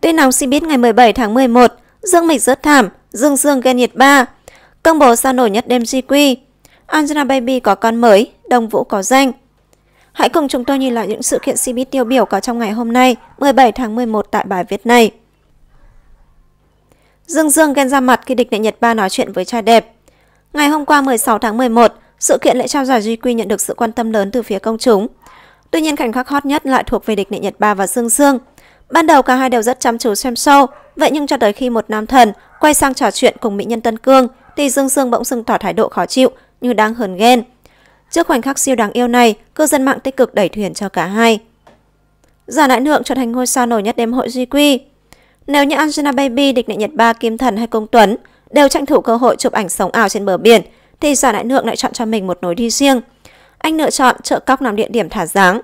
Tin nóng xin biết ngày 17 tháng 11, Dương Mịch rớt thảm, Dương Dương ghen nhiệt ba Công bố sao nổi nhất đêm GQ. Angela Baby có con mới, đồng Vũ có danh. Hãy cùng chúng tôi nhìn lại những sự kiện showbiz tiêu biểu có trong ngày hôm nay, 17 tháng 11 tại bài viết này. Dương Dương ghen ra mặt khi địch đại Nhật Ba nói chuyện với trai đẹp. Ngày hôm qua 16 tháng 11, sự kiện lễ trao giải GQ nhận được sự quan tâm lớn từ phía công chúng. Tuy nhiên khoảnh khắc hot nhất lại thuộc về địch đại Nhật Ba và Dương Dương. Ban đầu cả hai đều rất chăm chú xem show, vậy nhưng cho tới khi một nam thần quay sang trò chuyện cùng mỹ nhân Tân Cương thì Dương Dương bỗng dưng tỏ thái độ khó chịu như đang hờn ghen. Trước khoảnh khắc siêu đáng yêu này, cư dân mạng tích cực đẩy thuyền cho cả hai. Giả nãi nượng trở thành ngôi sao nổi nhất đêm hội GQ. Nếu như Angela Baby, địch nệ Nhật Ba, Kim Thần hay Công Tuấn đều tranh thủ cơ hội chụp ảnh sống ảo trên bờ biển, thì giả nãi nượng lại chọn cho mình một nối đi riêng. Anh lựa chọn chợ cóc làm địa điểm thả dáng.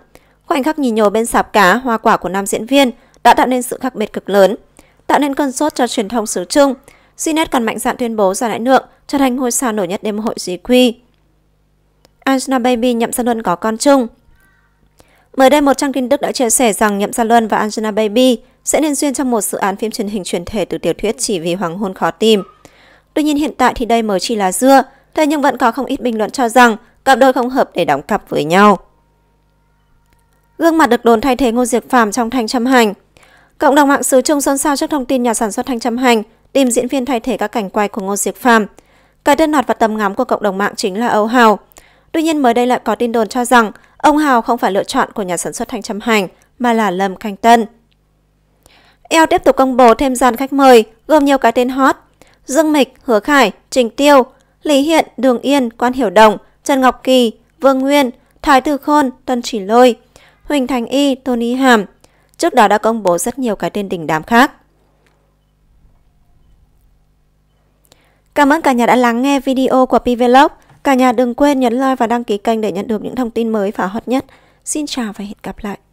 Khoảnh khắc nhìn nhổ bên sạp cá, hoa quả của nam diễn viên – đã tạo nên sự khác biệt cực lớn, tạo nên cơn sốt cho truyền thông xứ Trung. Sinet còn mạnh dạn tuyên bố ra đại lượng trở thành ngôi sao nổi nhất đêm hội GQ. Angela Baby nhậm gia luân có con chung. Mới đây một trang tin Đức đã chia sẻ rằng Nhậm Gia Luân và Angela Baby sẽ nên duyên trong một dự án phim truyền hình truyền thể từ tiểu thuyết chỉ vì hoàng hôn khó tìm. Tuy nhiên hiện tại thì đây mới chỉ là dưa, thế nhưng vẫn có không ít bình luận cho rằng cặp đôi không hợp để đóng cặp với nhau. Gương mặt được đồn thay thế Ngô Diệp Phàm trong Thanh Trâm Hành Cộng đồng mạng xứ Trung xôn xao trước thông tin nhà sản xuất Thanh Trâm Hành tìm diễn viên thay thế các cảnh quay của Ngô Diệc Phàm. Cái tên nọt và tầm ngắm của cộng đồng mạng chính là Âu Hào. Tuy nhiên mới đây lại có tin đồn cho rằng ông Hào không phải lựa chọn của nhà sản xuất Thanh Trâm Hành mà là Lâm Canh Tân. EO tiếp tục công bố thêm dàn khách mời gồm nhiều cái tên hot. Dương Mịch, Hứa Khải, Trình Tiêu, Lý Hiện, Đường Yên, Quan Hiểu Đồng, Trần Ngọc Kỳ, Vương Nguyên, Thái Tử Khôn, Tân Chỉ Lôi, Huỳnh Thành Y, Tony Hàm, trước đó đã công bố rất nhiều cái tên đình đám khác. Cảm ơn cả nhà đã lắng nghe video của Pvlog. Cả nhà đừng quên nhấn like và đăng ký kênh để nhận được những thông tin mới và hot nhất. Xin chào và hẹn gặp lại.